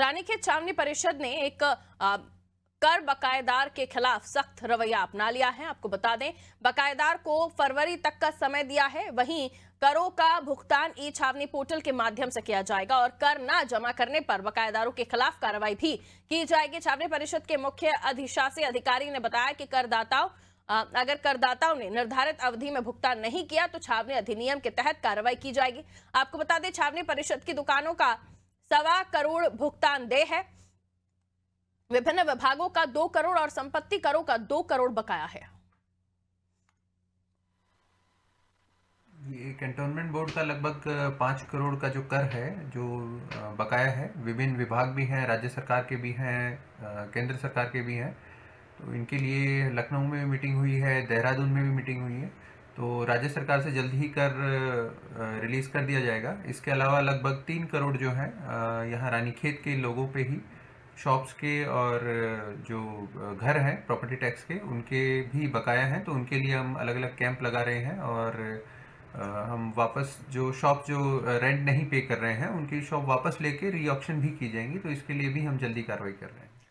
रानीखेत छावनी परिषद ने एक आ, कर बकायेदार के खिलाफ सख्त रवैया अपना लिया है आपको बता दें बकायेदार को फरवरी तक का समय दिया है वहीं करों का भुगतान ई छावनी पोर्टल के माध्यम से किया जाएगा और कर ना जमा करने पर बकायेदारों के खिलाफ कार्रवाई भी की जाएगी छावनी परिषद के मुख्य अधिशासी अधिकारी ने बताया कि करदाताओं अगर करदाताओं ने निर्धारित अवधि में भुगतान नहीं किया तो छावनी अधिनियम के तहत कार्रवाई की जाएगी आपको बता दें छावनी परिषद की दुकानों का सवा करोड़ भुगतान दे है विभिन्न विभागों का दो करोड़ और संपत्ति करों का दो करोड़ बकाया है कैंटोनमेंट बोर्ड का लगभग पाँच करोड़ का जो कर है जो बकाया है विभिन्न विभाग भी हैं राज्य सरकार के भी हैं केंद्र सरकार के भी हैं तो इनके लिए लखनऊ में भी मीटिंग हुई है देहरादून में भी मीटिंग हुई है तो राज्य सरकार से जल्द ही कर रिलीज़ कर दिया जाएगा इसके अलावा लगभग तीन करोड़ जो है यहाँ रानीखेत के लोगों पे ही शॉप्स के और जो घर हैं प्रॉपर्टी टैक्स के उनके भी बकाया हैं तो उनके लिए हम अलग अलग कैंप लगा रहे हैं और हम वापस जो शॉप जो रेंट नहीं पे कर रहे हैं उनकी शॉप वापस लेके रीऑप्शन भी की जाएंगी तो इसके लिए भी हम जल्दी कार्रवाई कर रहे हैं